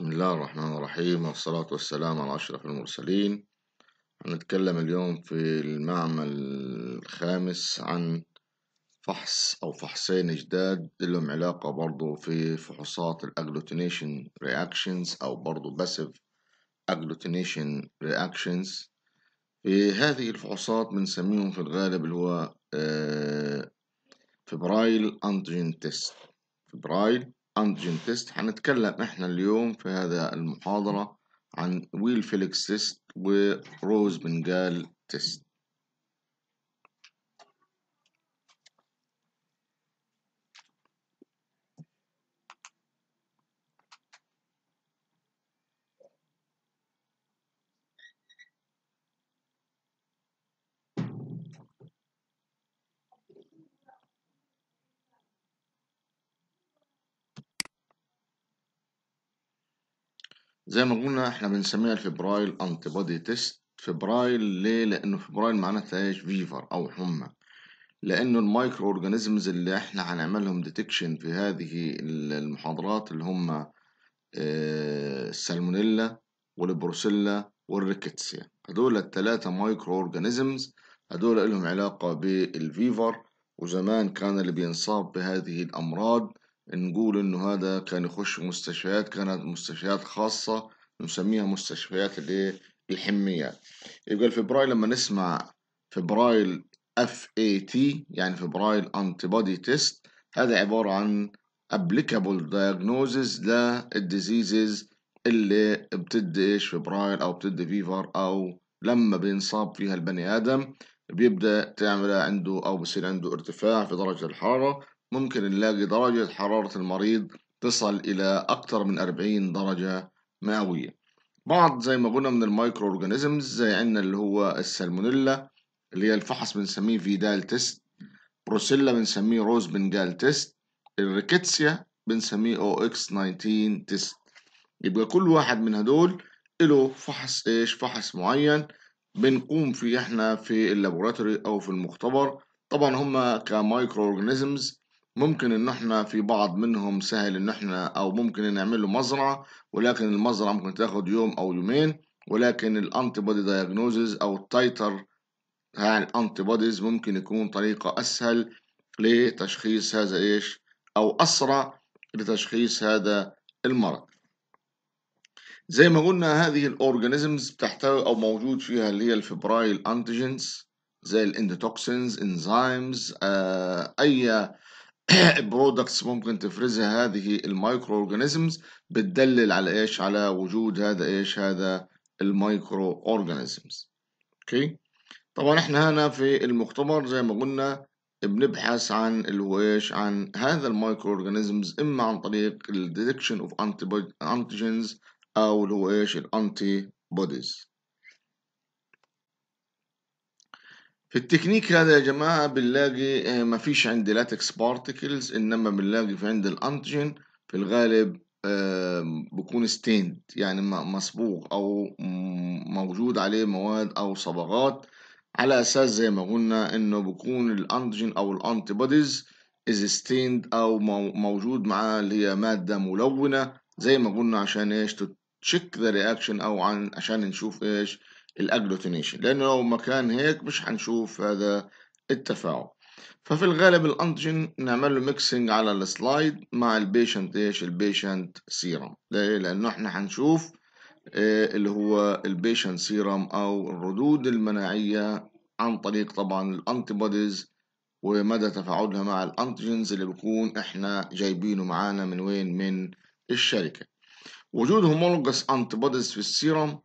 بسم الله الرحمن الرحيم والصلاة والسلام على أشرف المرسلين هنتكلم اليوم في المعمل الخامس عن فحص أو فحصين جداد لهم علاقة برضو في فحوصات الأجلوتينيشن رياكشنز أو برضو باسيف أجلوتينيشن رياكشنز في هذه الفحوصات بنسميهم في الغالب اللي هو فبرايل أنتجين تيست فبرايل انتجين تيست هنتكلم احنا اليوم في هذا المحاضرة عن ويل فيليكس تيست وروز بنجال تيست زي ما قلنا احنا بنسميها الفبرايل انتي بودي تيست فبرايل ليه لانه فبرايل معناتها ايش فيفر او حمى لانه المايكرو اورجانيزمز اللي احنا هنعملهم ديتكشن في هذه المحاضرات اللي هم السالمونيلا آه، والبروسيلا والريكتسيا هدول الثلاثة مايكرو اورجانيزمز هدول لهم علاقة بالفيفر وزمان كان اللي بينصاب بهذه الأمراض نقول انه هذا كان يخش مستشفيات كانت مستشفيات خاصة نسميها مستشفيات الحميات يبقى الفبرايل لما نسمع فبرايل اف اي تي يعني فبرايل انتي بودي تيست هذا عبارة عن applicable diagnosis للديزيزز اللي بتدي ايش فبرايل او بتدي فيفر او لما بينصاب فيها البني ادم بيبدا تعمل عنده او بصير عنده ارتفاع في درجه الحراره ممكن نلاقي درجة حرارة المريض تصل إلى أكتر من 40 درجة مئوية بعض زي ما قلنا من المايكرو أورجانيزمز زي عندنا اللي هو السالمونيلا اللي هي الفحص بنسميه فيدال تيست بروسيلا بنسميه روز بنجال تيست الريكيتسيا بنسميه او اكس 19 تيست يبقى كل واحد من هدول له فحص ايش فحص معين بنقوم فيه احنا في اللابوراتوري او في المختبر طبعا هما كمايكرو اورجانيزمز ممكن ان احنا في بعض منهم سهل ان احنا او ممكن نعمل له مزرعه ولكن المزرعه ممكن تاخد يوم او يومين ولكن الانتي بودي دايجنوزز او التايتر بتاع الانتي بوديز ممكن يكون طريقه اسهل لتشخيص هذا ايش او اسرع لتشخيص هذا المرض زي ما قلنا هذه الاورجانيزمز بتحتوي او موجود فيها اللي هي الفبرايل انتيجينز زي الاندوتوكسينز انزيمز آه اي برودكتس ممكن تفرزها هذه المايكرو اورجانيزمز بتدلل على ايش على وجود هذا ايش هذا المايكرو اورجانيزمز اوكي طبعا احنا هنا في المختبر زي ما قلنا بنبحث عن الويش عن هذا المايكرو اورجانيزمز اما عن طريق الديتكشن اوف انتيجنز او اللي هو ايش الانتي بوديز في التكنيك هذا يا جماعة بنلاقي آه، ما فيش عندي لاتكس بارتكلز إنما بنلاقي في عند الأنتجين في الغالب بكون ستيند يعني مصبوغ أو موجود عليه مواد أو صبغات على أساس زي ما قلنا إنه بكون الأنتجين أو الأنتي بوديز از ستيند أو موجود معاه اللي هي مادة ملونة زي ما قلنا عشان إيش تشيك ذا رياكشن أو عن عشان نشوف إيش الاجلوتينيشن لانه لو ما كان هيك مش هنشوف هذا التفاعل ففي الغالب الانتيجين نعمل له ميكسنج على السلايد مع البيشنت ايش البيشنت سيرم ليه لانه احنا هنشوف إيه اللي هو البيشنت سيرم او الردود المناعيه عن طريق طبعا الانتي بوديز ومدى تفاعلها مع الانتيجينز اللي بيكون احنا جايبينه معانا من وين من الشركه وجود هومولوجس انتي بوديز في السيرم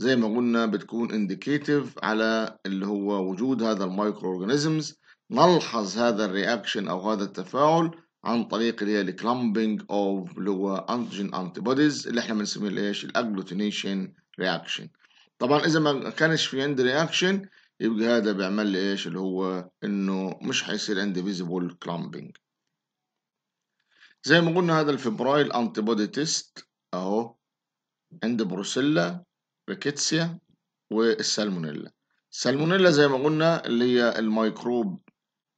زي ما قلنا بتكون انديكيتيف على اللي هو وجود هذا المايكرو اورجانيزمز نلحظ هذا الرياكشن او هذا التفاعل عن طريق اللي هي الكلامبنج اوف اللي هو انتيجين انتي بوديز اللي احنا بنسميه الايش الاجلوتينيشن رياكشن طبعا اذا ما كانش في عندي رياكشن يبقى هذا بيعمل لي ايش اللي هو انه مش حيصير عندي فيزيبل كلامبنج زي ما قلنا هذا الفبرايل انتي بودي تيست اهو عند بروسيلا ريكيتسيا والسالمونيلا السالمونيلا زي ما قلنا اللي هي الميكروب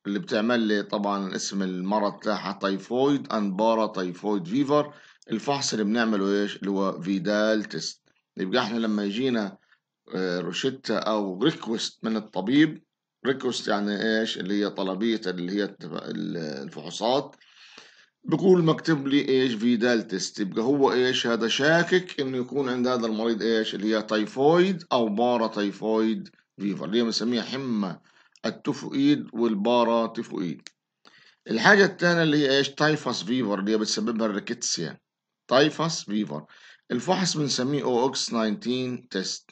اللي بتعمل لي طبعا اسم المرض بتاعها تايفويد اند بارا تايفويد فيفر الفحص اللي بنعمله ايش اللي هو فيدال تيست يبقى احنا لما يجينا آه، روشيتا او ريكوست من الطبيب ريكوست يعني ايش اللي هي طلبية اللي هي الفحوصات بقول مكتب لي ايش فيدال تيست يبقى هو ايش هذا شاكك انه يكون عند هذا المريض ايش اللي هي تايفويد او بارا تايفويد فيفر اللي هي بنسميها حمى التيفوئيد والبارا تيفويد الحاجة الثانية اللي هي ايش تايفاس فيفر اللي هي بتسببها الريكتسيا تايفاس فيفر الفحص بنسميه او اكس 19 تيست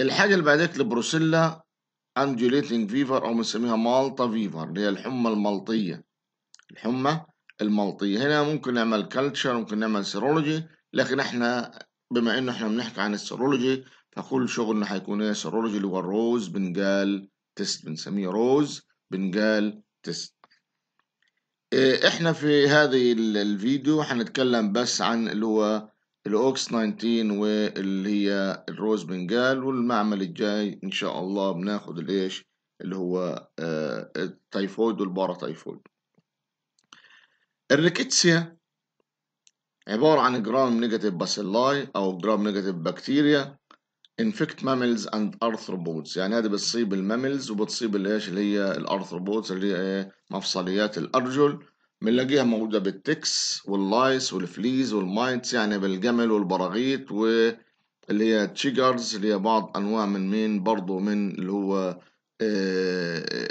الحاجة اللي بعدك البروسيلا اندوليتنج فيفر او بنسميها مالطا فيفر اللي هي الحمى الملطية الحمى الملطية هنا ممكن نعمل كلتشر ممكن نعمل سيرولوجي لكن احنا بما انه احنا بنحكي عن السيرولوجي فكل شغلنا هيكون ايه سيرولوجي اللي هو الروز بنجال تيست بنسميه روز بنجال تيست إيه، احنا في هذه الفيديو هنتكلم بس عن اللي هو الاوكس 19 واللي هي الروز بنجال والمعمل الجاي ان شاء الله بناخد الايش اللي هو آه، التايفويد والبارا تايفويد الريكيتسيا عبارة عن جرام نيجاتيف باسيلاي أو جرام نيجاتيف بكتيريا انفكت ماملز اند ارثروبودز يعني هذه بتصيب الماملز وبتصيب اللي هي اللي هي الارثروبودز اللي هي إيه؟ مفصليات الارجل بنلاقيها موجوده بالتكس واللايس والفليز والمايتس يعني بالجمل والبراغيث واللي هي تشيجرز اللي هي بعض انواع من مين برضه من اللي هو إيه؟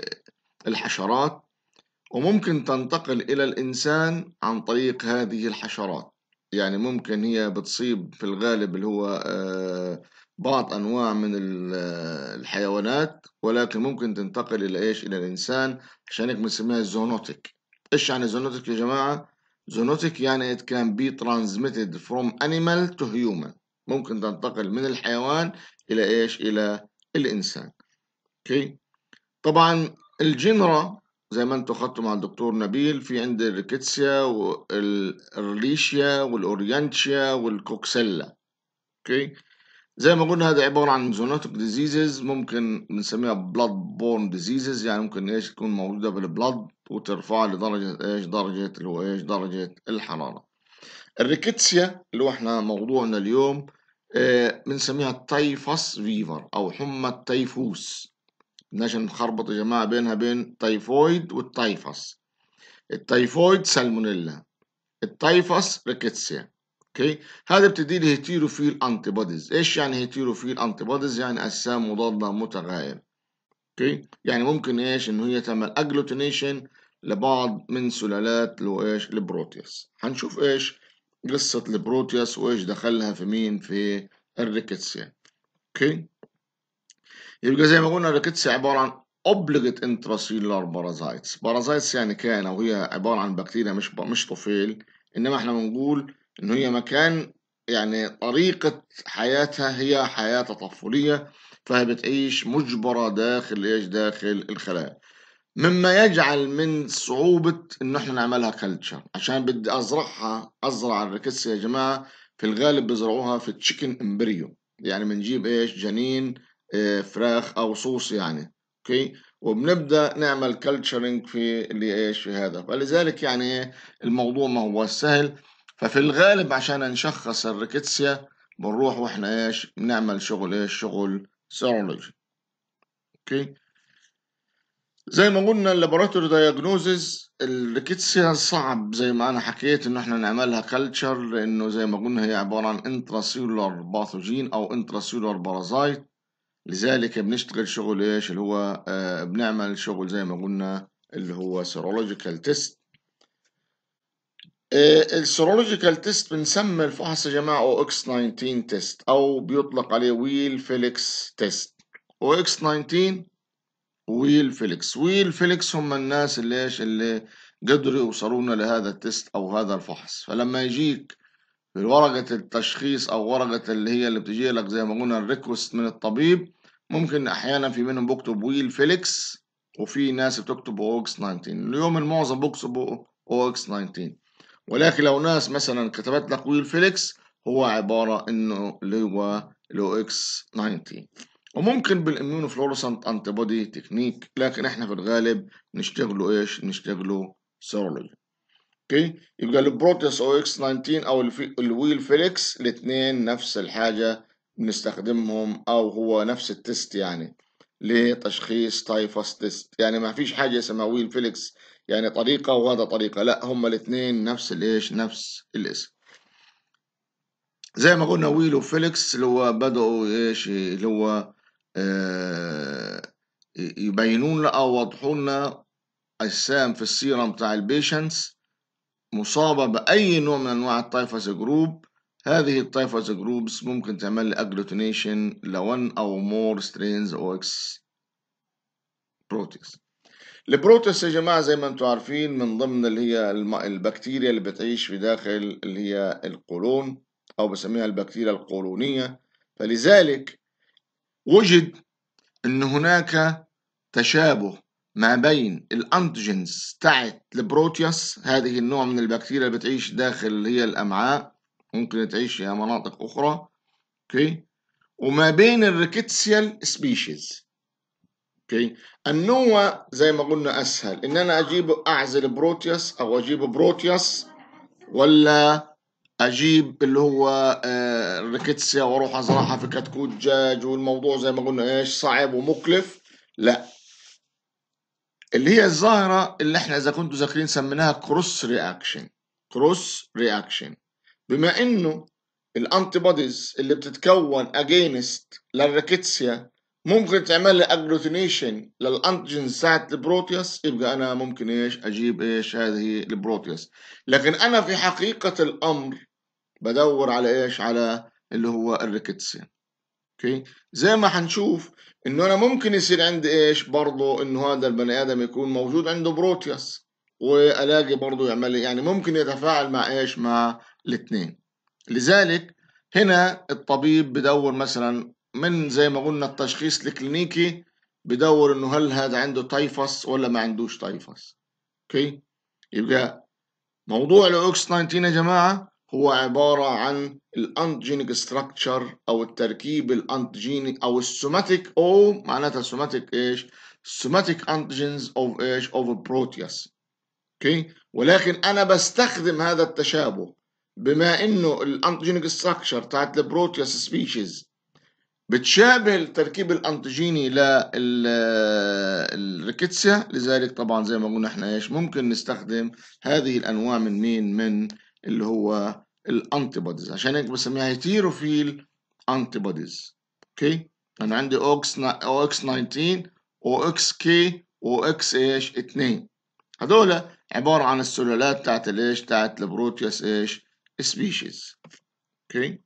الحشرات وممكن تنتقل إلى الإنسان عن طريق هذه الحشرات يعني ممكن هي بتصيب في الغالب اللي هو آه، بعض أنواع من آه، الحيوانات ولكن ممكن تنتقل إلى إيش إلى الإنسان عشان هيك بنسميها زونوتيك إيش يعني زونوتيك يا جماعة زونوتيك يعني it can be transmitted from animal to human ممكن تنتقل من الحيوان إلى إيش إلى الإنسان أوكي طبعا الجنرا زي ما انتوا خدتوا مع الدكتور نبيل في عند الريكيتسيا والريشيا والاوريانتشيا والكوكسيلا اوكي زي ما قلنا هذا عبارة عن زونوتك ديزيزز ممكن بنسميها بلاد بورن ديزيزز يعني ممكن ايش تكون موجودة بالبلاد وترفع لدرجة ايش درجة اللي هو ايش درجة الحرارة الريكيتسيا اللي هو احنا موضوعنا اليوم آه، بنسميها اه تايفس فيفر او حمى التيفوس بدناش نخربط يا جماعة بينها بين تايفويد والتايفس التايفويد سالمونيلا التايفس ريكيتسيا اوكي هذا بتدي لي هيتيروفيل انتي بوديز ايش يعني هيتيروفيل انتي بوديز يعني اجسام مضاده متغايره اوكي يعني ممكن ايش ان هي تعمل اجلوتينيشن لبعض من سلالات لو ايش البروتياس هنشوف ايش قصه البروتياس وايش دخلها في مين في الريكيتسيا اوكي يبقى زي ما قلنا الريكتس عبارة عن أوبليجيت intracellular بارازايتس بارازايتس يعني كائن او هي عبارة عن بكتيريا مش مش طفيل انما احنا بنقول ان هي مكان يعني طريقة حياتها هي حياة تطفلية فهي بتعيش مجبرة داخل ايش داخل الخلايا مما يجعل من صعوبة ان احنا نعملها كلتشر عشان بدي ازرعها ازرع الريكتس يا جماعة في الغالب بيزرعوها في تشيكن امبريو يعني بنجيب ايش جنين آه، فراخ او صوص يعني اوكي وبنبدا نعمل كلتشرنج في اللي ايش في هذا فلذلك يعني إيه، الموضوع ما هو سهل ففي الغالب عشان نشخص الريكتسيا بنروح واحنا ايش بنعمل شغل ايش شغل سيرولوجي اوكي زي ما قلنا اللابوراتوري دايجنوزز الريكتسيا صعب زي ما انا حكيت ان احنا نعملها كلتشر لانه زي ما قلنا هي عباره عن انتراسيولار باثوجين او انتراسيولار بارازايت لذلك بنشتغل شغل ايش اللي هو آه، بنعمل شغل زي ما قلنا اللي هو سيرولوجيكال تيست السيرولوجيكال تيست بنسمي الفحص يا جماعه او اكس 19 تيست او بيطلق عليه ويل فيليكس تيست او اكس 19 ويل فيليكس ويل فيليكس هم الناس اللي ايش اللي قدروا يوصلونا لهذا التيست او هذا الفحص فلما يجيك في ورقة التشخيص أو ورقة اللي هي اللي بتجي لك زي ما قلنا الريكوست من الطبيب ممكن أحيانا في منهم بكتب ويل فيليكس وفي ناس بتكتب او اكس 19 اليوم المعظم بكتب او اكس 19 ولكن لو ناس مثلا كتبت لك ويل فيليكس هو عبارة إنه اللي هو الاو اكس 19 وممكن بالإميون فلورسنت انتي بودي تكنيك لكن احنا في الغالب نشتغله ايش؟ نشتغله سيرولوجي اوكي يبقى البروتس او اكس 19 او الويل فيليكس الاثنين نفس الحاجه بنستخدمهم او هو نفس التست يعني لتشخيص تايفوس تيست يعني ما فيش حاجه اسمها ويل فيليكس يعني طريقه وهذا طريقه لا هما الاثنين نفس الايش نفس الاسم زي ما قلنا ويل وفيليكس اللي هو بدأوا ايش اللي هو آه، يبينون لنا او يوضحوا لنا اجسام في السيرم بتاع البيشنتس مصابة بأي نوع من أنواع التايفس جروب هذه التايفس جروبس ممكن تعمل لي agglutination ل one أو more strains OX protease البروتيس يا جماعة زي ما انتم عارفين من ضمن اللي هي البكتيريا اللي بتعيش في داخل اللي هي القولون أو بسميها البكتيريا القولونية فلذلك وجد أن هناك تشابه ما بين الانتجنز تاعت البروتياس هذه النوع من البكتيريا اللي بتعيش داخل اللي هي الامعاء ممكن تعيش في مناطق اخرى اوكي وما بين الريكتسيال سبيشيز اوكي النوع زي ما قلنا اسهل ان انا اجيب اعزل بروتياس او اجيب بروتياس ولا اجيب اللي هو آه، الريكتسيا واروح ازرعها في كتكوت دجاج والموضوع زي ما قلنا ايش صعب ومكلف لا اللي هي الظاهرة اللي احنا اذا كنتوا ذاكرين سميناها كروس رياكشن كروس رياكشن بما انه الانتي بوديز اللي بتتكون اجينست للريكيتسيا ممكن تعمل لي اجلوتينيشن للانتيجين بتاعت البروتيوس يبقى انا ممكن ايش اجيب ايش هذه البروتيوس لكن انا في حقيقه الامر بدور على ايش على اللي هو الريكيتسيا اوكي زي ما هنشوف انه انا ممكن يصير عندي ايش برضه انه هذا البني ادم يكون موجود عنده بروتيوس والاقي برضه يعمل يعني ممكن يتفاعل مع ايش مع الاثنين لذلك هنا الطبيب بدور مثلا من زي ما قلنا التشخيص الكلينيكي بدور انه هل هذا عنده تايفس ولا ما عندوش تايفس اوكي يبقى موضوع الاوكس 19 يا جماعه هو عبارة عن الانتجينيك ستراكتشر او التركيب الانتجيني او السوماتيك او معناتها سوماتيك ايش؟ سوماتيك انتجينز اوف ايش؟ اوف بروتياس اوكي ولكن انا بستخدم هذا التشابه بما انه الانتجينيك ستراكتشر بتاعت البروتياس سبيشيز بتشابه التركيب الانتجيني الريكيتسيا لذلك طبعا زي ما قلنا احنا ايش ممكن نستخدم هذه الانواع من مين من اللي هو الانتي بوديز عشان هيك بسميها هيتيروفيل انتي بوديز اوكي انا عندي اوكس او اكس 19 او اكس كي او اكس ايش 2 هذول عباره عن السلالات بتاعت الايش بتاعت البروتيوس ايش سبيشيز اوكي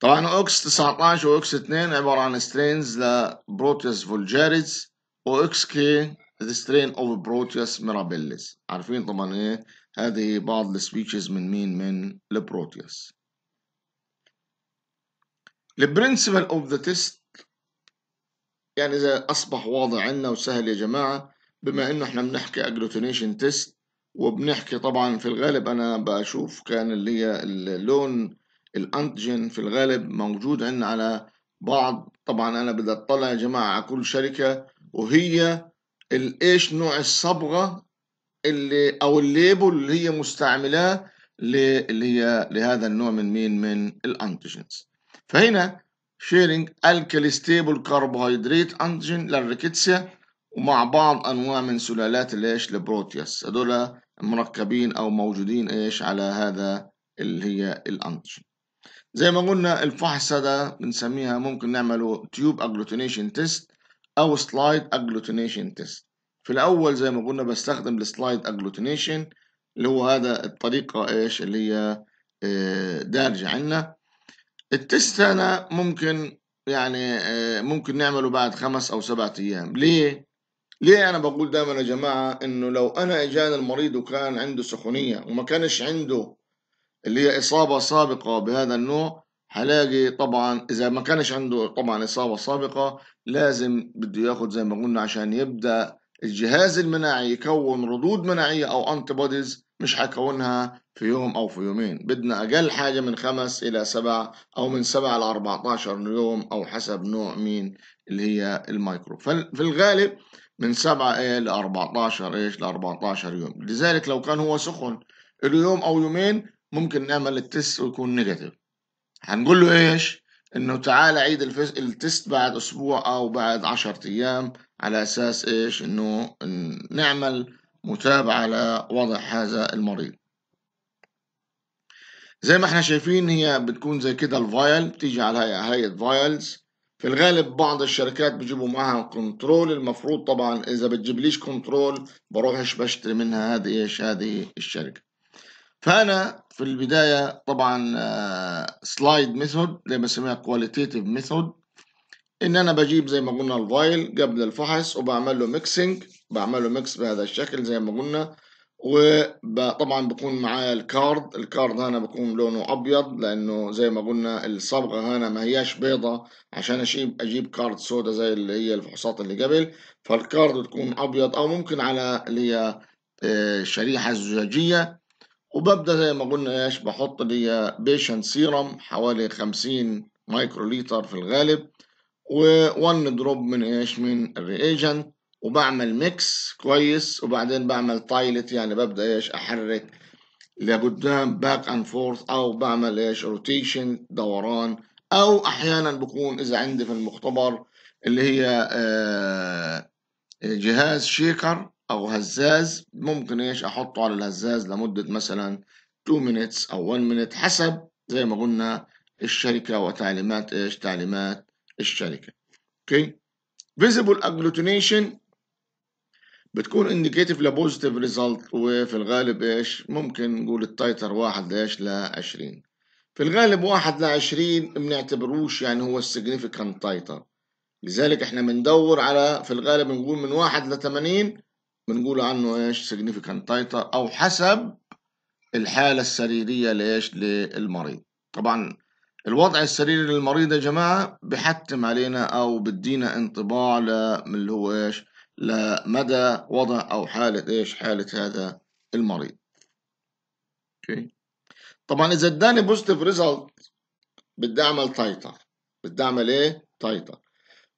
طبعا اوكس 19 واكس 2 عباره عن سترينز لبروتيوس فولجاريز واكس كي The Strain of Proteus Mirabilis عارفين طبعا ايه هذه بعض السبيتشز من مين من البروتيوس البرنسبل اوف ذا تيست يعني إذا أصبح واضح عندنا وسهل يا جماعة بما إنه إحنا بنحكي agglutination test وبنحكي طبعا في الغالب أنا بشوف كان اللي هي اللون الأنتجين في الغالب موجود عندنا على بعض طبعا أنا بدي أطلع يا جماعة على كل شركة وهي الايش نوع الصبغه اللي او الليبل اللي هي مستعملاه اللي هي لهذا النوع من مين من الانتيجينز فهنا شيرنج الكالي ستيبل كربوهيدرات انتيجين للريكيتسيا ومع بعض انواع من سلالات الايش البروتياس هذول مركبين او موجودين ايش على هذا اللي هي الانتيجين زي ما قلنا الفحص ده بنسميها ممكن نعمله تيوب اجلوتينيشن تيست او سلايد اجلوتينيشن تيست في الاول زي ما قلنا بستخدم السلايد اجلوتينيشن اللي هو هذا الطريقة ايش اللي هي آه، دارجة عنا التست انا ممكن يعني آه، ممكن نعمله بعد خمس او سبعة ايام ليه ليه انا بقول دايما يا جماعة انه لو انا اجاني المريض وكان عنده سخونية وما كانش عنده اللي هي اصابة سابقة بهذا النوع هلاقي طبعا اذا ما كانش عنده طبعا اصابه سابقه لازم بده ياخد زي ما قلنا عشان يبدا الجهاز المناعي يكون ردود مناعيه او انتي بوديز مش حكونها في يوم او في يومين بدنا اقل حاجه من خمس الى سبع او من سبعة ل 14 يوم او حسب نوع مين اللي هي الميكروب في الغالب من سبعة إيه ل 14 ايش ل 14 يوم لذلك لو كان هو سخن اليوم يوم او يومين ممكن نعمل التست ويكون نيجاتيف هنقول له ايش انه تعال عيد الفس... التست بعد اسبوع او بعد 10 ايام على اساس ايش انه نعمل متابعه لوضع هذا المريض زي ما احنا شايفين هي بتكون زي كده الفايل بتيجي على هيئه فايلز في الغالب بعض الشركات بيجيبوا معاها كنترول المفروض طبعا اذا بتجيبليش كنترول بروحش بشتري منها هذه ايش هذه الشركه فانا في البداية طبعا سلايد آه، ميثود زي ما بسميها كواليتيتيف ميثود ان انا بجيب زي ما قلنا الفايل قبل الفحص وبعمل له ميكسينج بعمل له ميكس بهذا الشكل زي ما قلنا وطبعا بكون معايا الكارد الكارد هنا بكون لونه ابيض لانه زي ما قلنا الصبغه هنا ما هياش بيضه عشان اجيب اجيب كارد سودا زي اللي هي الفحوصات اللي قبل فالكارد تكون ابيض او ممكن على اللي هي آه، الشريحه الزجاجيه وببدأ زي ما قلنا ايش بحط لي بيشنت سيرم حوالي 50 ليتر في الغالب و1 دروب من ايش من الرياجنت وبعمل ميكس كويس وبعدين بعمل تايلت يعني ببدأ ايش احرك لقدام باك اند فورث او بعمل ايش روتيشن دوران او احيانا بكون اذا عندي في المختبر اللي هي آه، جهاز شيكر او هزاز ممكن ايش احطه على الهزاز لمده مثلا 2 minutes او 1 minute حسب زي ما قلنا الشركه وتعليمات ايش تعليمات الشركه اوكي visible agglutination بتكون indicative لبوزيتيف ريزلت وفي الغالب ايش ممكن نقول التايتر واحد ليش ل 20 في الغالب واحد ل 20 بنعتبروش يعني هو السيجنيفيكانت تايتر لذلك احنا بندور على في الغالب نقول من واحد ل 80 بنقول عنه ايش significant title او حسب الحاله السريريه لايش للمريض طبعا الوضع السريري للمريض يا جماعه بحتم علينا او بدينا انطباع اللي هو ايش لمدى وضع او حاله ايش حاله هذا المريض اوكي طبعا اذا اداني بوزيتيف ريزلت بدي اعمل تايتر بدي اعمل ايه تايتر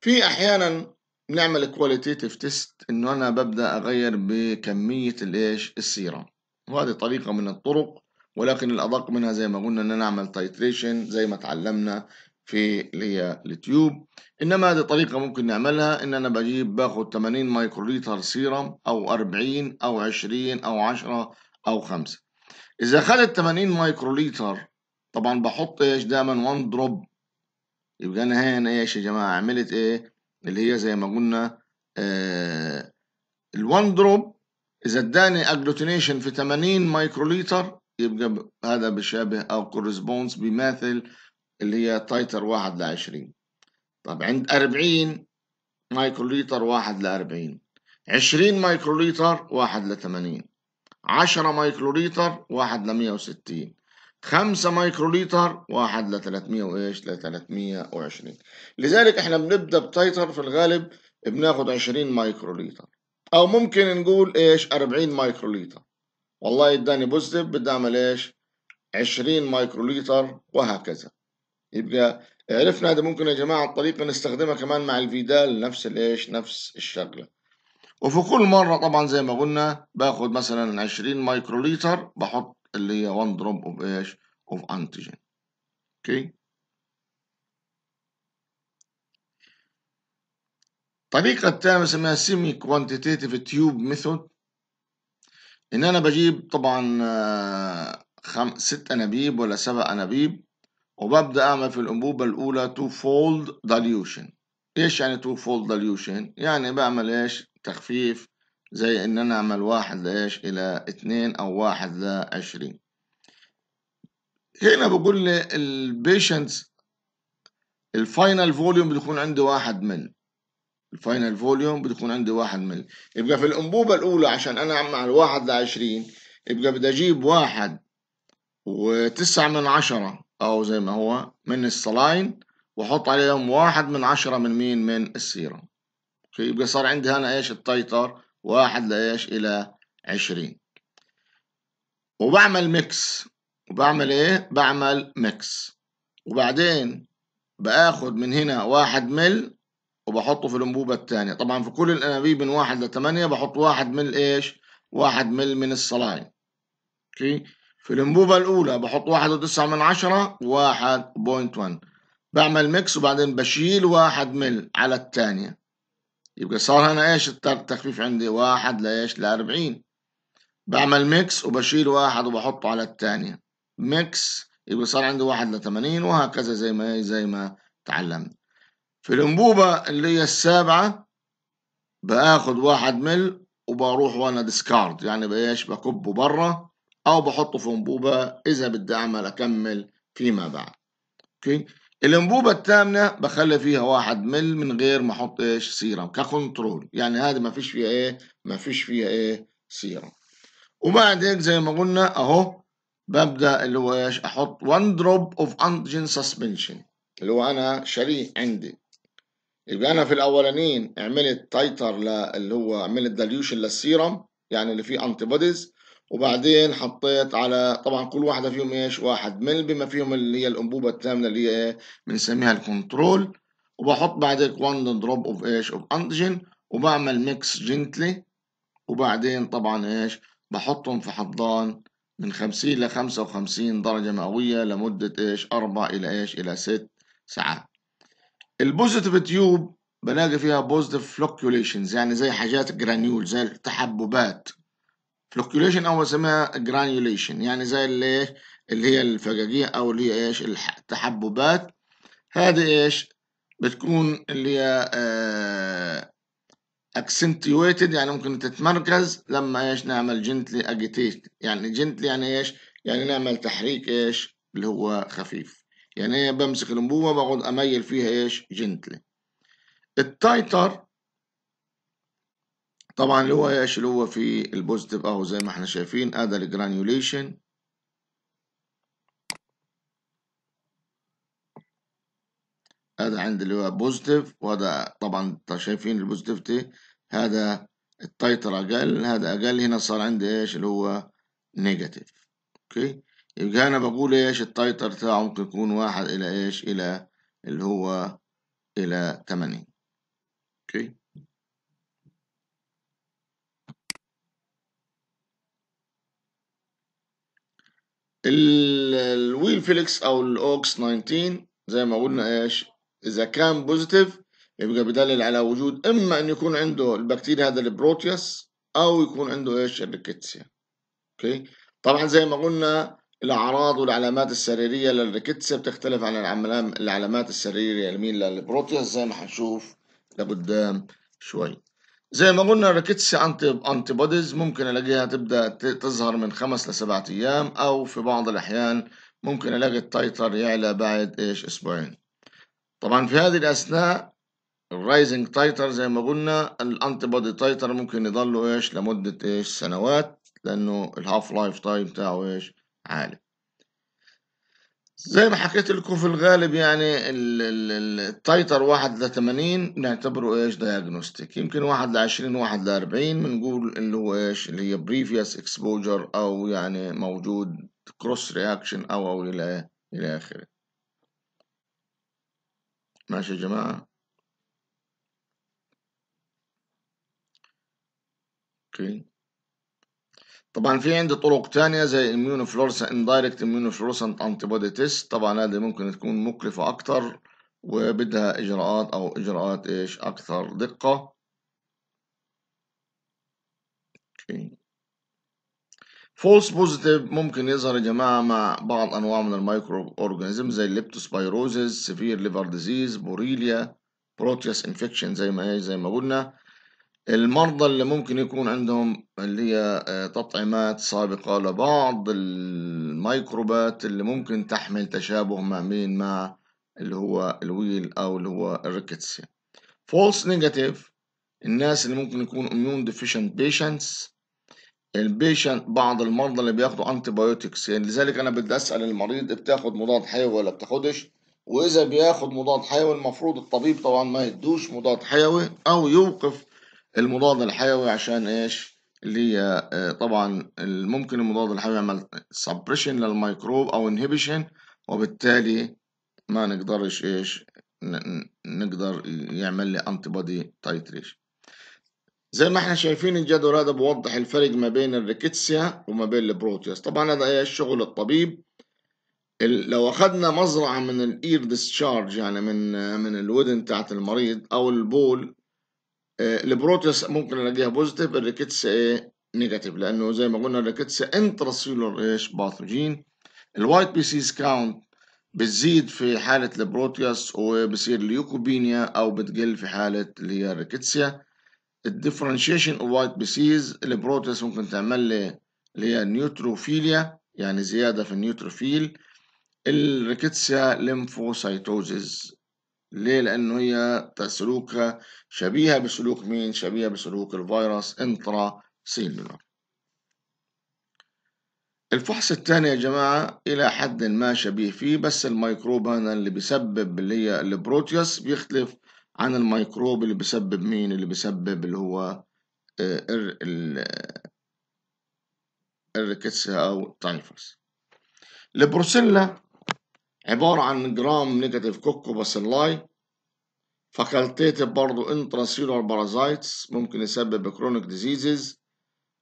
في احيانا بنعمل كواليتيتيف تيست انه انا ببدأ اغير بكمية الايش السيرة وهذه طريقة من الطرق ولكن الادق منها زي ما قلنا ان نعمل تايتريشن زي ما تعلمنا في اللي هي اليوتيوب انما هذه طريقه ممكن نعملها ان انا بجيب باخد 80 مايكروليتر سيرم او 40 او 20 او 10 او 5 اذا اخذت 80 مايكروليتر طبعا بحط ايش دايما 1 دروب يبقى انا هنا ايش يا جماعه عملت ايه اللي هي زي ما قلنا آه، ال1 دروب اذا اداني اجلوتينيشن في 80 مايكروليتر يبقى هذا بشابه او كورسبونس بماثل اللي هي تايتر 1 ل 20 طب عند 40 مايكروليتر 1 ل 40 20 مايكروليتر 1 ل 80 10 مايكروليتر 1 ل 160 5 مايكروليتر 1 ل 300 وايش ل 320 لذلك احنا بنبدا بتايتر في الغالب بناخد 20 مايكروليتر او ممكن نقول ايش 40 مايكروليتر والله اداني بوزيتيف بدي اعمل ايش 20 مايكروليتر وهكذا يبقى عرفنا هذا ممكن يا جماعه الطريقه نستخدمها كمان مع الفيدال نفس الايش نفس الشغله وفي كل مره طبعا زي ما قلنا باخد مثلا 20 مايكروليتر بحط اللي هي 1 دروب اوف ايش اوف انتيجين اوكي الطريقة الثانية بنسميها سيمي كوانتيتيف تيوب ميثود إن أنا بجيب طبعا آه، خم... ست أنابيب ولا سبع أنابيب وببدأ أعمل في الأنبوبة الأولى تو فولد داليوشن إيش يعني تو فولد داليوشن؟ يعني بعمل إيش؟ تخفيف زي ان انا اعمل واحد لايش الى اتنين او واحد لعشرين هنا بقول لي البيشنتس الفاينل فوليوم بتكون عندي واحد مل الفاينل فوليوم بتكون عندي واحد مل يبقى في الانبوبة الاولى عشان انا اعمل واحد لعشرين يبقى بدي اجيب واحد وتسعة من عشرة او زي ما هو من الصلاين واحط عليهم واحد من عشرة من مين من السيرة يبقى صار عندي هنا ايش التايتر واحد لايش إلى عشرين وبعمل ميكس وبعمل إيه؟ بعمل ميكس وبعدين باخد من هنا واحد مل وبحطه في الانبوبة التانية طبعا في كل الانابيب من واحد لتمانية بحط واحد مل ايش واحد مل من الصلاين اوكي في الانبوبة الاولى بحط واحد وتسعة من عشرة واحد بوينت ون بعمل ميكس وبعدين بشيل واحد مل على التانية يبقى صار هنا ايش التخفيف عندي واحد لايش لأربعين بعمل ميكس وبشيل واحد وبحطه على الثانية ميكس يبقى صار عندي واحد لثمانين وهكذا زي ما زي ما تعلمنا في الأنبوبة اللي هي السابعة باخد واحد مل وبروح وانا ديسكارد يعني بايش بكبه برا او بحطه في انبوبة اذا بدي اعمل اكمل فيما بعد اوكي الانبوبة الثامنة بخلي فيها واحد مل من غير ما احط ايش سيرم ككنترول يعني هذه ما فيش فيها ايه ما فيش فيها ايه سيرم وبعد هيك زي ما قلنا اهو ببدا اللي هو ايش احط 1 دروب اوف انتيجين سسبنشن اللي هو انا شاريه عندي يبقى انا في الاولانيين عملت تايتر اللي هو عملت دليوشن للسيرم يعني اللي فيه انتي بوديز وبعدين حطيت على طبعا كل واحده فيهم ايش واحد مل بما فيهم اللي هي الانبوبه الثامنه اللي هي ايه بنسميها الكنترول وبحط بعدك وان دروب اوف ايش اوف انتجين وبعمل ميكس جنتلي وبعدين طبعا ايش بحطهم في حضان من 50 ل 55 درجة مئوية لمدة ايش 4 إلى ايش إلى 6 ساعات. البوزيتيف تيوب بلاقي فيها بوزيتيف فلوكيوليشنز يعني زي حاجات جرانيول زي التحببات فلوكيوليشن او بسميها جرانيوليشن يعني زي اللي إيه؟ اللي هي الفجاجيه او اللي هي ايش التحببات هذه ايش بتكون اللي هي آه accentuated يعني ممكن تتمركز لما ايش نعمل جنتلي اجيتيت يعني جنتلي يعني ايش يعني نعمل تحريك ايش اللي هو خفيف يعني إيه؟ بمسك الانبوبه بقعد اميل فيها ايش جنتلي التايتر طبعا اللي هو ايش اللي هو في البوزيتيف اهو زي ما احنا شايفين ادى الجرانيوليشن هذا عند اللي هو بوزيتيف وهذا طبعا انت شايفين تي هذا التايتر اقل هذا اقل هنا صار عندي ايش اللي هو نيجاتيف اوكي يبقى انا بقول ايش التايتر تاعه ممكن يكون واحد الى ايش الى اللي هو الى 80 اوكي الويل فيليكس او الاوكس 19 زي ما قلنا ايش اذا كان بوزيتيف يبقى بدلل على وجود اما ان يكون عنده البكتيريا هذا البروتياس او يكون عنده ايش الريكيتسيا اوكي طبعا زي ما قلنا الاعراض والعلامات السريريه للريكيتسيا بتختلف عن العلامات السريريه لمين للبروتياس زي ما حنشوف لقدام شوي زي ما قلنا الريكيتسي انتي بوديز ممكن الاقيها تبدا تظهر من خمس لسبعة ايام او في بعض الاحيان ممكن الاقي التايتر يعلى بعد ايش اسبوعين طبعا في هذه الاثناء الرايزنج تايتر زي ما قلنا الانتي بودي تايتر ممكن يضله ايش لمده ايش سنوات لانه الهاف لايف تايم بتاعه ايش عالي زي ما حكيت لكم في الغالب يعني التايتر واحد لثمانين بنعتبره ايش دايجنوستيك يمكن واحد لعشرين واحد لأربعين بنقول اللي هو ايش اللي هي بريفيوس اكسبوجر او يعني موجود كروس رياكشن او او الى الى اخره ماشي يا جماعة اوكي طبعا في عندي طرق تانية زي immunofluorescent indirect immunofluorescent antibody test طبعا هذه ممكن تكون مكلفة أكتر وبدها إجراءات أو إجراءات إيش أكثر دقة فولس بوزيتيف ممكن يظهر يا جماعة مع بعض أنواع من الميكرو أورجانيزم زي الليبتوسبيروزز سيفير ليفر ديزيز بوريليا بروتياس انفكشن زي ما إيه زي ما قلنا المرضى اللي ممكن يكون عندهم اللي هي آه، تطعيمات سابقة لبعض الميكروبات اللي ممكن تحمل تشابه مع مين مع اللي هو الويل أو اللي هو الريكتس فولس نيجاتيف الناس اللي ممكن يكون immune deficient patients البيشنت بعض المرضى اللي بياخدوا انتي بايوتكس يعني لذلك انا بدي اسال المريض بتاخد مضاد حيوي ولا بتاخدش واذا بياخد مضاد حيوي المفروض الطبيب طبعا ما يدوش مضاد حيوي او يوقف المضاد الحيوي عشان ايش اللي هي آه، طبعا ممكن المضاد الحيوي يعمل سبريشن للميكروب او انهبيشن وبالتالي ما نقدرش ايش نقدر يعمل لي انتي بودي تايتريشن زي ما احنا شايفين الجدول هذا بوضح الفرق ما بين الريكتسيا وما بين البروتياس طبعا هذا ايه شغل الطبيب لو اخذنا مزرعه من الاير ديسشارج يعني من آه، من الودن بتاعت المريض او البول البروتيوس آه، ممكن نلاقيها بوزيتيف الريكتس ايه نيجاتيف لانه زي ما قلنا الريكيتس انتراسيلولر ايش باثوجين الوايت بي سيز كاونت بتزيد في حالة البروتيوس وبصير ليوكوبينيا أو بتقل في حالة اللي هي الريكتسيا الديفرنشيشن اوف وايت بيسيز البروتيوس ممكن تعمل لي اللي هي نيوتروفيليا يعني زيادة في النيوتروفيل الريكتسيا ليمفوسايتوزيز ليه؟ لأنه هي سلوكها شبيهة بسلوك مين؟ شبيهة بسلوك الفيروس انترا سيلولار الفحص الثاني يا جماعة إلى حد ما شبيه فيه بس الميكروب هنا اللي بيسبب اللي هي البروتيوس بيختلف عن الميكروب اللي بيسبب مين؟ اللي بيسبب اللي هو الريكتس أو التايفوس. البروسيلا عبارة عن جرام نيجاتيف كوكو باسيلاي فاكلتيتيف برضو انتراسيلولار بارازايتس ممكن يسبب كرونيك ديزيزز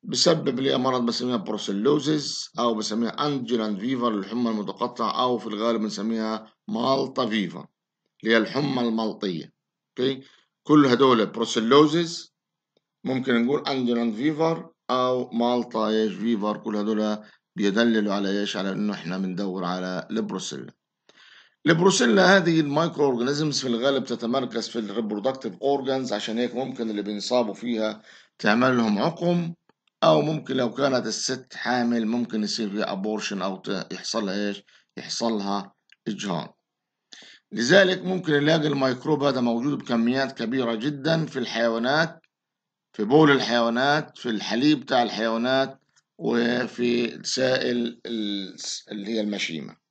بسبب لي مرض بسميها بروسيلوزيز او بسميها انجيلان فيفر الحمى المتقطعة او في الغالب بنسميها مالطا فيفر اللي هي الحمى المالطية اوكي كل هدول بروسيلوزيز ممكن نقول انجيلان فيفر او مالطا ايش فيفر كل هدول بيدللوا على ايش على انه احنا بندور على البروسيلا البروسيلا هذه المايكرو اورجانيزمز في الغالب تتمركز في الريبرودكتيف اورجانز عشان هيك ممكن اللي بينصابوا فيها تعمل لهم عقم او ممكن لو كانت الست حامل ممكن يصير فيها ابورشن او يحصل لها ايش يحصل لها اجهاض لذلك ممكن نلاقي الميكروب هذا موجود بكميات كبيرة جدا في الحيوانات في بول الحيوانات في الحليب بتاع الحيوانات وفي سائل اللي هي المشيمة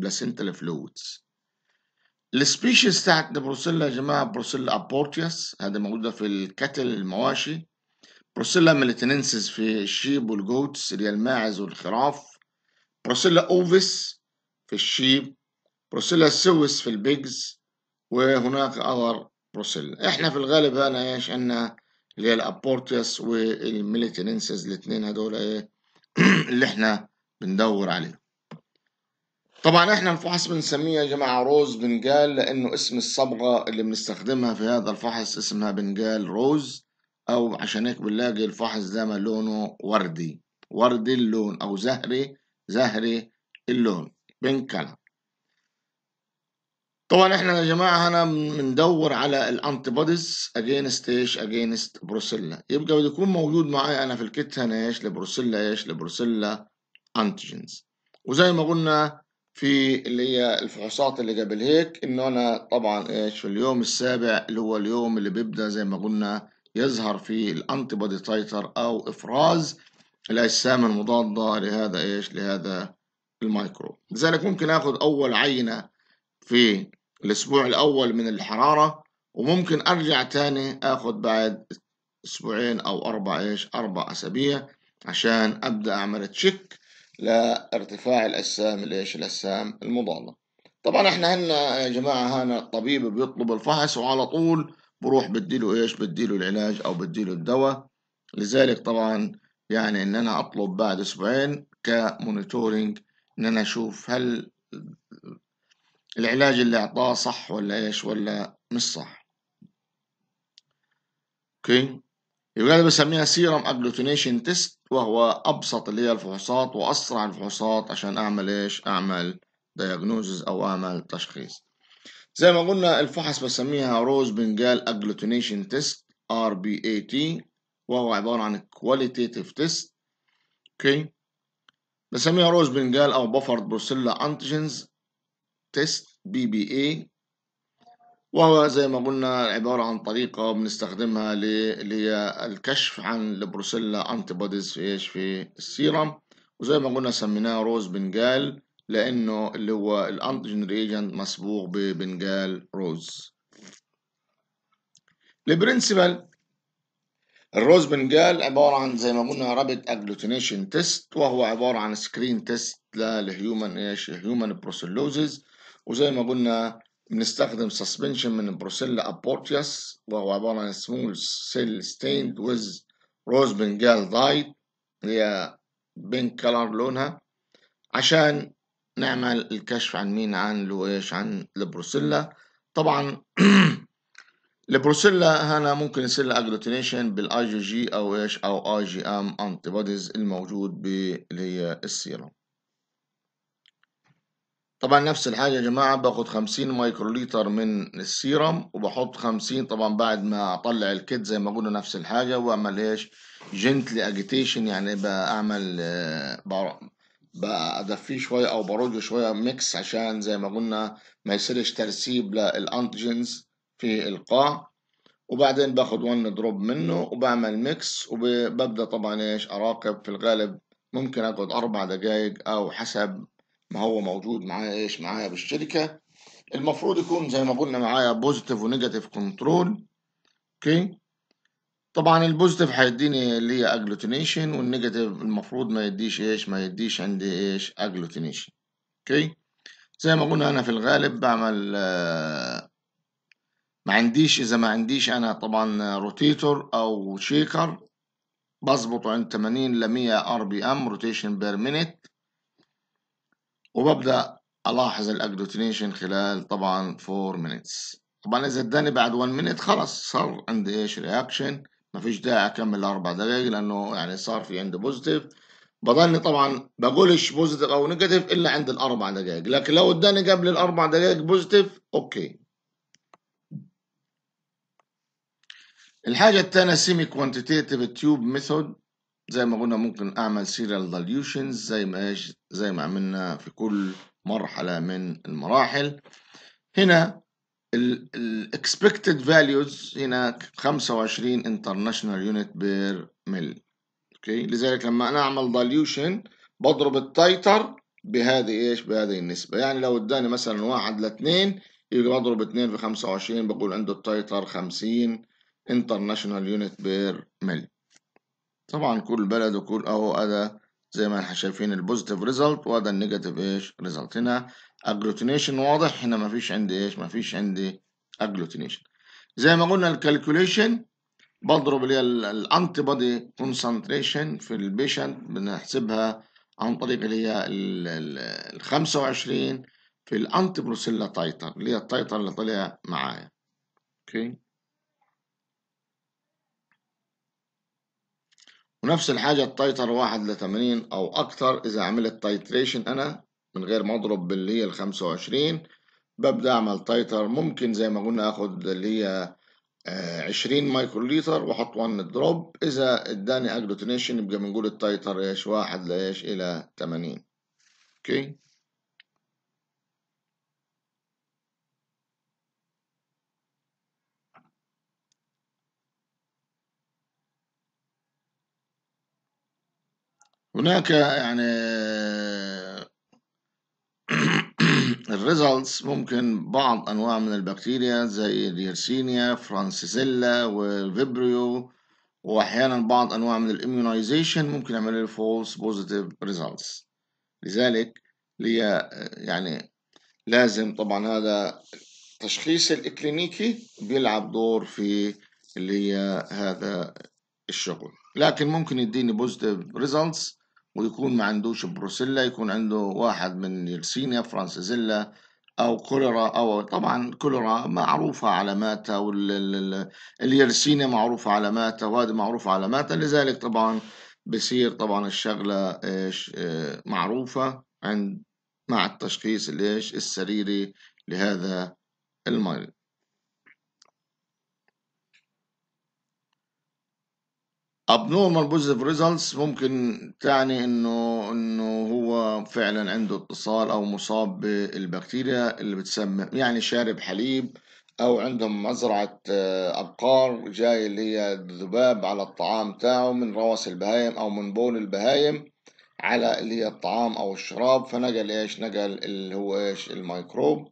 بلاسنتال فلويدز السبيشيز بتاعت البروسيلا يا جماعه بروسيلا ابورتياس هذا موجوده في الكتل المواشي بروسيلا ميليتينينسيس في الشيب والجوتس اللي هي الماعز والخراف بروسيلا اوفيس في الشيب بروسيلا سويس في البيجز وهناك اذر بروسيلا احنا في الغالب هنا ايش عندنا اللي هي الابورتياس والميليتينينسيس الاثنين هدول ايه اللي احنا بندور عليهم طبعا احنا الفحص بنسميه يا جماعة روز بنجال لانه اسم الصبغة اللي بنستخدمها في هذا الفحص اسمها بنجال روز او عشان هيك بنلاقي الفحص ده ما لونه وردي وردي اللون او زهري زهري اللون بينك طبعا احنا يا جماعه هنا بندور على الانتي بوديز اجينست ايش اجينست بروسيلا يبقى بده يكون موجود معايا انا في الكيت هنا ايش لبروسيلا ايش لبروسيلا انتيجنز وزي ما قلنا في اللي هي الفحوصات اللي قبل هيك انه انا طبعا ايش في اليوم السابع اللي هو اليوم اللي بيبدا زي ما قلنا يظهر فيه الانتي بودي تايتر او افراز الاجسام المضاده لهذا ايش لهذا الميكروب لذلك ممكن اخذ اول عينه في الاسبوع الاول من الحراره وممكن ارجع تاني اخذ بعد اسبوعين او اربع ايش اربع اسابيع عشان ابدا اعمل تشيك لارتفاع الأجسام الإيش الأجسام المضادة طبعا احنا هنا يا جماعة هنا الطبيب بيطلب الفحص وعلى طول بروح بديله إيش بديله العلاج أو بديله الدواء لذلك طبعا يعني إن أنا أطلب بعد أسبوعين كمونيتورنج إن أنا أشوف هل العلاج اللي أعطاه صح ولا إيش ولا مش صح أوكي يبقى أنا بسميها سيرم أجلوتينيشن تيست وهو أبسط اللي هي الفحوصات وأسرع الفحوصات عشان أعمل إيش أعمل دياجنوزز أو أعمل تشخيص زي ما قلنا الفحص بسميها روز بنجال اجلوتينيشن تيست ار بي اي تي وهو عبارة عن qualitative تيست اوكي بسميها روز بنجال او بفرد بروسيلا انتيجنز تيست بي بي اي وهو زي ما قلنا عبارة عن طريقة بنستخدمها للكشف عن البروسيلا أنتي بوديز في إيش في السيرم وزي ما قلنا سميناه روز بنجال لأنه اللي هو الأنتيجين ريجنت مسبوق ببنجال روز البرنسبل الروز بنجال عبارة عن زي ما قلنا رابط اجلوتينيشن تيست وهو عبارة عن سكرين تيست للهيومن ايش هيومن بروسيلوزز وزي ما قلنا بنستخدم سسبنشن من بروسيلا ابورتياس وهو عبارة عن سمول سيل ستيند ويز روز بنجال دايت هي بينك كلر لونها عشان نعمل الكشف عن مين عن لو ايش عن البروسيلا طبعا البروسيلا هنا ممكن يصير لها اجلوتينيشن بالاي جي جي او ايش او اي جي ام انتي بوديز الموجود اللي هي السيرم طبعا نفس الحاجة يا جماعة باخد خمسين مايكروليتر من السيرم وبحط خمسين طبعا بعد ما اطلع الكيت زي ما قلنا نفس الحاجة واعمل ايش جنتلي اجيتيشن يعني بعمل آه، بدفيه شوية او برج شوية ميكس عشان زي ما قلنا ما يصيرش ترسيب للانتجنز في القاع وبعدين باخد ون دروب منه وبعمل ميكس وببدأ طبعا ايش اراقب في الغالب ممكن اقعد اربع دقايق او حسب ما هو موجود معايا ايش معايا بالشركه المفروض يكون زي ما قلنا معايا بوزيتيف ونيجاتيف كنترول اوكي طبعا البوزيتيف هيديني ليا اجلوتينيشن والنيجاتيف المفروض ما يديش ايش ما يديش عندي ايش اجلوتينيشن اوكي زي ما قلنا انا في الغالب بعمل آه، ما عنديش اذا ما عنديش انا طبعا روتيتور او شيكر بظبطه عند 80 ل 100 ار بي ام روتيشن بير مينيت وببدأ ألاحظ الأجلوتينيشن خلال طبعا 4 minutes طبعا إذا اداني بعد 1 minute خلص صار عندي إيش رياكشن ما فيش داعي أكمل أربع دقايق لأنه يعني صار في عندي بوزيتيف بضلني طبعا بقولش بوزيتيف أو نيجاتيف إلا عند الأربع دقايق لكن لو اداني قبل الأربع دقايق بوزيتيف أوكي الحاجة الثانية سيمي كوانتيتيف تيوب ميثود زي ما قلنا ممكن اعمل سيريال دليوشنز زي ما ايش زي ما عملنا في كل مرحلة من المراحل هنا الاكسبكتد فاليوز هنا 25 انترناشونال يونت بير مل اوكي لذلك لما انا اعمل دليوشن بضرب التايتر بهذه ايش بهذه النسبة يعني لو اداني مثلا 1 ل 2 يبقى بضرب 2 في 25 بقول عنده التايتر 50 انترناشونال يونت بير مل طبعا كل بلد وكل اهو ادى زي ما احنا شايفين البوزيتيف ريزلت وده النيجاتيف ايش ريزلت هنا اجلوتينيشن واضح هنا ما فيش عندي ايش ما فيش عندي اجلوتينيشن زي ما قلنا الكالكوليشن بضرب اللي هي الانتي بودي كونسنتريشن في البيشنت بنحسبها عن طريق اللي هي ال 25 في الانتي بروسيلا تايتر اللي هي التايتر اللي طلع معايا اوكي okay. ونفس الحاجة التايتر واحد لتمانين أو أكتر إذا عملت تايتريشن أنا من غير ما أضرب باللي هي الخمسة وعشرين ببدأ أعمل تايتر ممكن زي ما قلنا آخد اللي هي آه، عشرين مايكروليتر وأحط ون دروب إذا إداني أجلوتينيشن يبقى بنقول التايتر إيش واحد لإيش إلى تمانين أوكي هناك يعني الريزلتس ممكن بعض انواع من البكتيريا زي اليرسينيا فرانسيزيلا والفيبريو واحيانا بعض انواع من الاميونايزيشن ممكن يعمل لي فولس بوزيتيف ريزلتس لذلك لي يعني لازم طبعا هذا التشخيص الاكلينيكي بيلعب دور في اللي هي هذا الشغل لكن ممكن يديني بوزيتيف ريزلتس ويكون ما عندوش بروسيلا يكون عنده واحد من يرسينيا فرانسيزيلا او كوليرا او طبعا كوليرا معروفه علاماتها واليرسينيا معروفه علاماتها وهذه معروفه علاماتها لذلك طبعا بصير طبعا الشغله ايش آه، معروفه عند مع التشخيص الايش السريري لهذا المريض abnormal positive results ممكن تعني انه انه هو فعلا عنده اتصال او مصاب بالبكتيريا اللي بتسمم يعني شارب حليب او عندهم مزرعة آه، ابقار جاي اللي هي الذباب على الطعام تاعه من رواس البهايم او من بول البهايم على اللي هي الطعام او الشراب فنقل ايش نقل اللي هو ايش الميكروب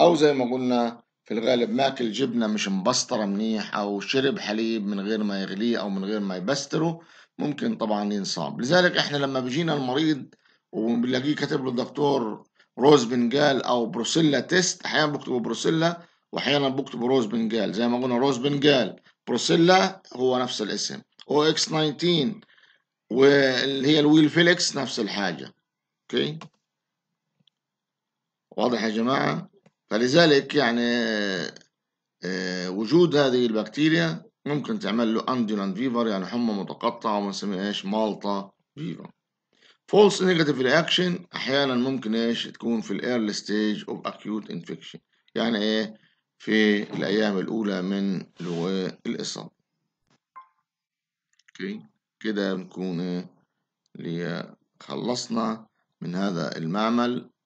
او زي ما قلنا في الغالب ماكل جبنة مش مبسطرة منيح أو شرب حليب من غير ما يغليه أو من غير ما يبستره ممكن طبعا ينصاب لذلك احنا لما بيجينا المريض وبنلاقيه كاتب له الدكتور روز بنجال أو بروسيلا تيست أحيانا بكتبوا بروسيلا وأحيانا بكتبوا روز بنجال زي ما قلنا روز بنجال بروسيلا هو نفس الاسم او اكس 19 واللي هي الويل فيليكس نفس الحاجة اوكي واضح يا جماعة فلذلك يعني آه، وجود هذه البكتيريا ممكن تعمل له اندولان فيفر يعني حمى متقطعة وما ايش مالطا فيفر فولس نيجاتيف رياكشن احيانا ممكن ايش تكون في الايرلي ستيج اوف اكيوت انفكشن يعني ايه في الايام الاولى من الاصابة اوكي كده بنكون ايه خلصنا من هذا المعمل